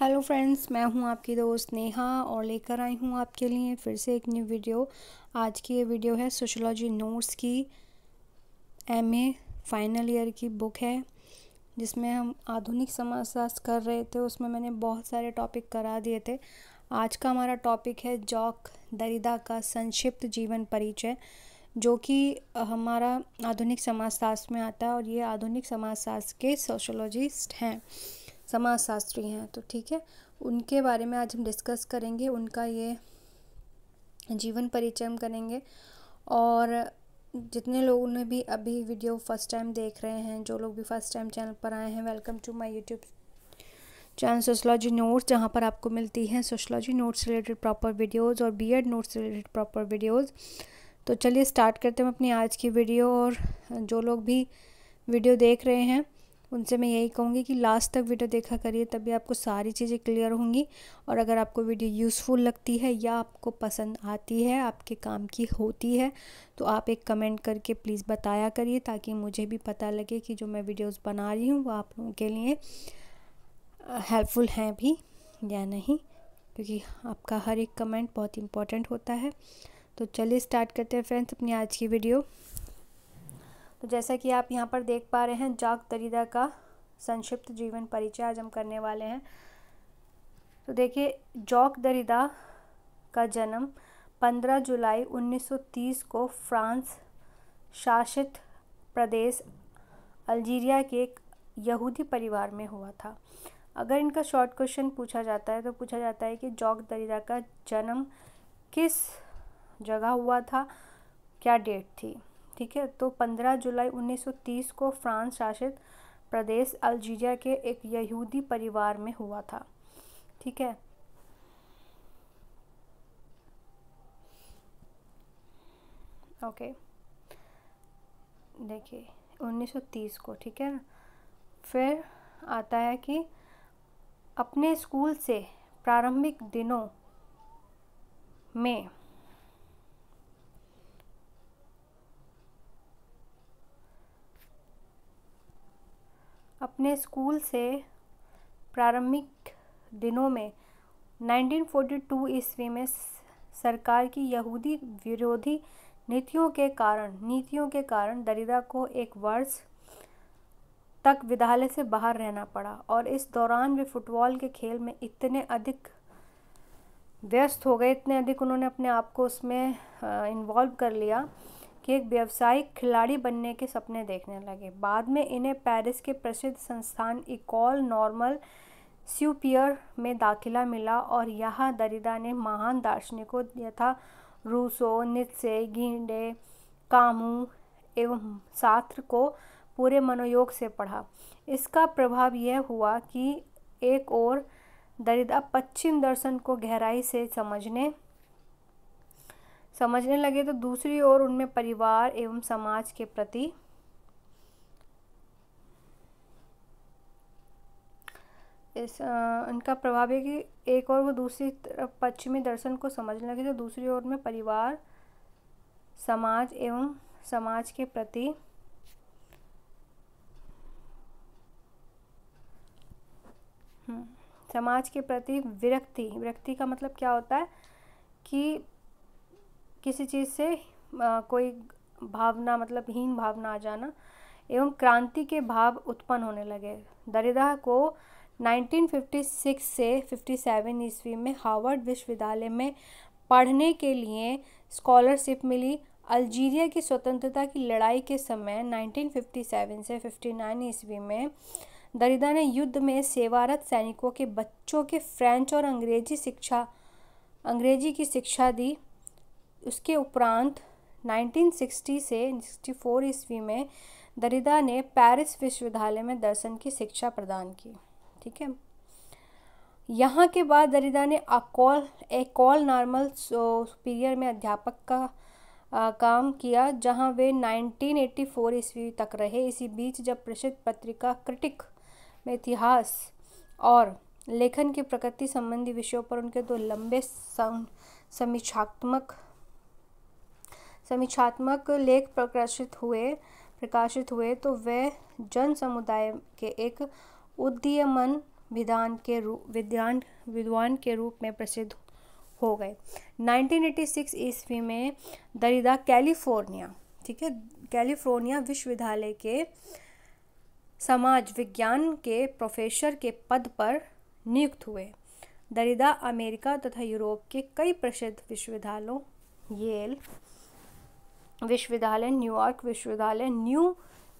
hello friends मैं हूं आपकी दोस्त नेहा और लेकर आई हूं आपके लिए फिर से एक न्यू वीडियो आज की ये वीडियो है सोशोलॉजी नोट्स की एम ए फाइनल ईयर की बुक है जिसमें हम आधुनिक समाजशास्त्र कर रहे थे उसमें मैंने बहुत सारे टॉपिक करा दिए थे आज का हमारा टॉपिक है जॉक दरिदा का संक्षिप्त जीवन परिचय जो कि हमारा आधुनिक समाजशास्त्र में आता है और ये आधुनिक समाजशास्त्र के सोशोलॉजिस्ट हैं समाज शास्त्री हैं तो ठीक है उनके बारे में आज हम डिस्कस करेंगे उनका ये जीवन परिचय हम करेंगे और जितने लोग ने भी अभी वीडियो फर्स्ट टाइम देख रहे हैं जो लोग भी फर्स्ट टाइम चैनल पर आए हैं welcome to my YouTube channel sociology notes जहाँ पर आपको मिलती हैं sociology notes related proper videos और BEd notes related proper videos तो चलिए स्टार्ट करते हैं अपनी आज की वीडियो और जो लोग भी वीडियो देख रहे हैं उनसे मैं यही कहूँगी कि लास्ट तक वीडियो देखा करिए तभी आपको सारी चीज़ें क्लियर होंगी और अगर आपको वीडियो यूज़फुल लगती है या आपको पसंद आती है आपके काम की होती है तो आप एक कमेंट करके प्लीज़ बताया करिए ताकि मुझे भी पता लगे कि जो मैं वीडियोज़ बना रही हूँ वो आप लोगों के लिए हेल्पफुल हैं भी या नहीं क्योंकि आपका हर एक कमेंट बहुत इंपॉर्टेंट होता है तो चलिए स्टार्ट करते हैं फ्रेंड्स अपनी आज की वीडियो तो जैसा कि आप यहाँ पर देख पा रहे हैं जाग दरिदा का संक्षिप्त जीवन परिचय आज हम करने वाले हैं तो देखिए जॉक दरिदा का जन्म 15 जुलाई 1930 को फ्रांस शासित प्रदेश अल्जीरिया के एक यहूदी परिवार में हुआ था अगर इनका शॉर्ट क्वेश्चन पूछा जाता है तो पूछा जाता है कि जॉक दरिदा का जन्म किस जगह हुआ था क्या डेट थी ठीक है तो 15 जुलाई 1930 को फ्रांस शासित प्रदेश अल्जीरिया के एक यहूदी परिवार में हुआ था ठीक है ओके देखिए 1930 को ठीक है फिर आता है कि अपने स्कूल से प्रारंभिक दिनों में अपने स्कूल से प्रारंभिक दिनों में 1942 ईस्वी में सरकार की यहूदी विरोधी नीतियों के कारण नीतियों के कारण दरिदा को एक वर्ष तक विद्यालय से बाहर रहना पड़ा और इस दौरान वे फुटबॉल के खेल में इतने अधिक व्यस्त हो गए इतने अधिक उन्होंने अपने आप को उसमें इन्वॉल्व कर लिया कि एक व्यावसायिक खिलाड़ी बनने के सपने देखने लगे बाद में इन्हें पेरिस के प्रसिद्ध संस्थान इकोल नॉर्मल स्यूपियर में दाखिला मिला और यहाँ दरिदा ने महान दार्शनिकों यथा रूसो नित्से गिंडे कामू एवं सात्र को पूरे मनोयोग से पढ़ा इसका प्रभाव यह हुआ कि एक और दरिदा पश्चिम दर्शन को गहराई से समझने समझने लगे तो दूसरी ओर उनमें परिवार एवं समाज के प्रति इस उनका प्रभाव है कि एक और वो दूसरी तरफ पश्चिमी दर्शन को समझने लगे तो दूसरी ओर में परिवार समाज एवं समाज के प्रति हम्म, समाज के प्रति विरक्ति विरक्ति का मतलब क्या होता है कि किसी चीज़ से आ, कोई भावना मतलब हीन भावना आ जाना एवं क्रांति के भाव उत्पन्न होने लगे दरिदा को 1956 से 57 ईस्वी में हार्वर्ड विश्वविद्यालय में पढ़ने के लिए स्कॉलरशिप मिली अल्जीरिया की स्वतंत्रता की लड़ाई के समय 1957 से 59 ईस्वी में दरिदा ने युद्ध में सेवारत सैनिकों के बच्चों के फ्रेंच और अंग्रेजी शिक्षा अंग्रेजी की शिक्षा दी उसके उपरांत 1960 से 64 ईस्वी में दरिदा ने पेरिस विश्वविद्यालय में दर्शन की शिक्षा प्रदान की ठीक है यहाँ के बाद दरिदा ने अकोल एकोल नॉर्मल सुपीरियर में अध्यापक का आ, काम किया जहाँ वे 1984 ईस्वी तक रहे इसी बीच जब प्रसिद्ध पत्रिका क्रिटिक में इतिहास और लेखन की प्रकृति संबंधी विषयों पर उनके दो लंबे समीक्षात्मक समीक्षात्मक लेख प्रकाशित हुए प्रकाशित हुए तो वह जन समुदाय के एक उद्यमन विधान के रूप विद्वान विद्वान के रूप में प्रसिद्ध हो गए 1986 ईस्वी में दरिदा कैलिफोर्निया ठीक है कैलिफोर्निया विश्वविद्यालय के समाज विज्ञान के प्रोफेसर के पद पर नियुक्त हुए दरिदा अमेरिका तथा यूरोप के कई प्रसिद्ध विश्वविद्यालयों येल विश्वविद्यालय न्यूयॉर्क विश्वविद्यालय न्यू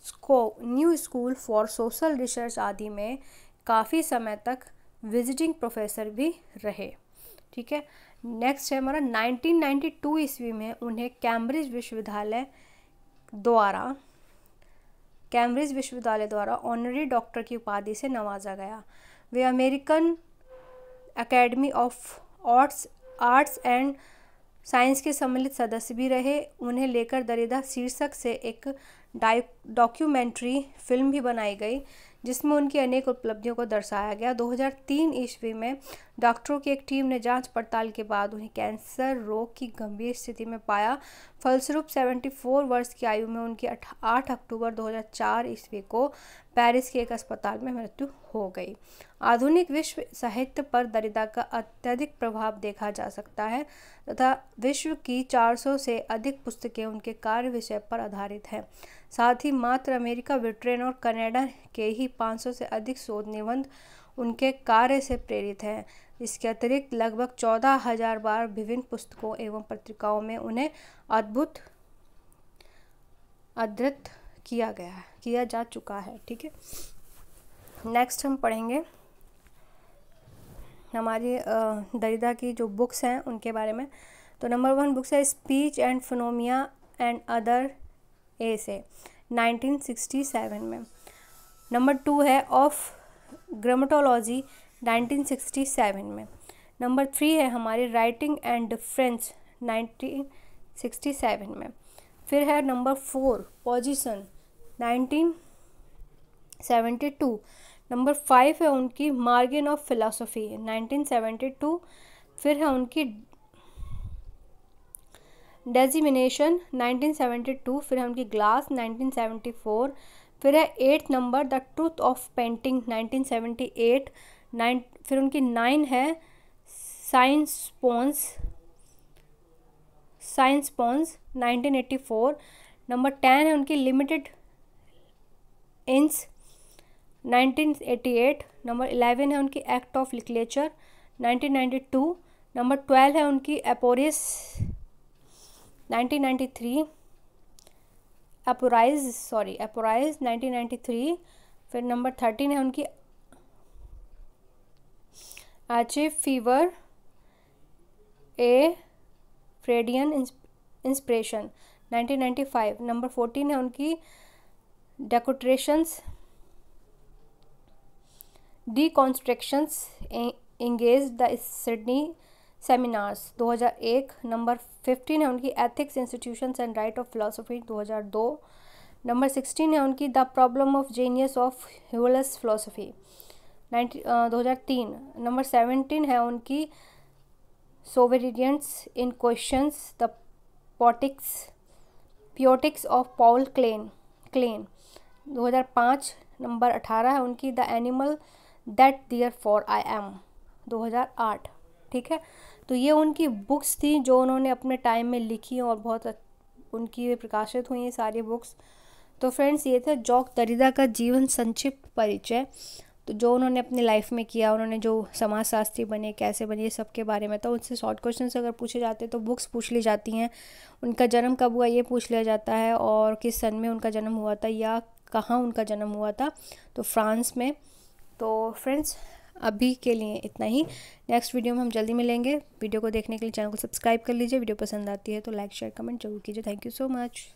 स्को new school for social research आदि में काफ़ी समय तक विजिटिंग प्रोफेसर भी रहे ठीक है नेक्स्ट है हमारा 1992 ईस्वी में उन्हें कैम्ब्रिज विश्वविद्यालय द्वारा कैम्ब्रिज विश्वविद्यालय द्वारा ऑनरी डॉक्टर की उपाधि से नवाजा गया वे American academy of arts arts and science के सम्मिलित सदस्य भी रहे उन्हें लेकर दरिदा शीर्षक से एक डॉक्यूमेंट्री फिल्म भी बनाई गई जिसमें उनकी अनेक उपलब्धियों को दर्शाया गया 2003 ईस्वी में डॉक्टरों की एक टीम ने जांच पड़ताल के बाद उन्हें कैंसर रोग की गंभीर स्थिति में पाया फलस्वरूप 74 वर्ष की आयु में उनकी 8 अक्टूबर 2004 ईस्वी को पेरिस के एक अस्पताल में मृत्यु हो गई आधुनिक विश्व साहित्य पर दरिद्रता का अत्यधिक प्रभाव देखा जा सकता है तथा विश्व की 400 से अधिक पुस्तकें उनके कार्य विषय पर आधारित हैं साथ ही मात्र अमेरिका ब्रिटेन और कनाडा के ही 500 से अधिक शोध निबंध उनके कार्य से प्रेरित हैं इसके अतिरिक्त लगभग चौदह हजार बार विभिन्न पुस्तकों एवं पत्रिकाओं में उन्हें अद्भुत अदृत किया गया है किया जा चुका है ठीक है नेक्स्ट हम पढ़ेंगे हमारी दरिदा की जो बुक्स हैं उनके बारे में तो नंबर वन बुक्स है speech and phenomena and other essays 1967 में नंबर टू है ऑफ ग्रामेटोलॉजी 1967 में नंबर थ्री है हमारी राइटिंग एंड डिफरेंस 1967 में फिर है number four position 1972 number five है उनकी मार्गिन ऑफ फिलासफी 1972 फिर है उनकी डेजिमिनेशन 1972 फिर है उनकी ग्लास 1974 फिर है eight number the truth of painting 1978 nine फिर उनकी नाइन है साइंस पोन्स साइंस पोन्स 1984 नंबर टेन है उनकी लिमिटेड इंस 1988 नंबर इलेवन है उनकी act of literature 1992 number twelve है उनकी एपोरिस 1993 अपोराइज सॉरी अपोराइज 1993 फिर नंबर थर्टीन है उनकी archive fever a Freudian inspiration 1995 number fourteen है उनकी डेकोट्रेशंस deconstructions engaged the Sydney seminars 2001 number 15 है उनकी ethics institutions and right of philosophy 2002 number 16 है उनकी the problem of genius of ह्यूलस फिलोसफी दो हज़ार तीन नंबर सेवेंटीन है उनकी sovereignties in questions the poetics poetics of Paul Celan Celan 2005 number 18 है उनकी the animal that their for I am 2008 ठीक है तो ये उनकी बुक्स थी जो उन्होंने अपने टाइम में लिखी और बहुत उनकी प्रकाशित हुई हैं सारी बुक्स तो फ्रेंड्स ये थे जॉक दरिदा का जीवन संक्षिप्त परिचय तो जो उन्होंने अपनी लाइफ में किया उन्होंने जो समाजशास्त्री बने कैसे बने सब के बारे में तो उनसे शॉर्ट क्वेश्चन अगर पूछे जाते तो बुक्स पूछ ली जाती हैं उनका जन्म कब हुआ ये पूछ लिया जाता है और किस सन में उनका जन्म हुआ था या कहाँ उनका जन्म हुआ था तो फ्रांस में तो फ्रेंड्स अभी के लिए इतना ही नेक्स्ट वीडियो में हम जल्दी मिलेंगे वीडियो को देखने के लिए चैनल को सब्सक्राइब कर लीजिए वीडियो पसंद आती है तो लाइक शेयर कमेंट जरूर कीजिए थैंक यू सो मच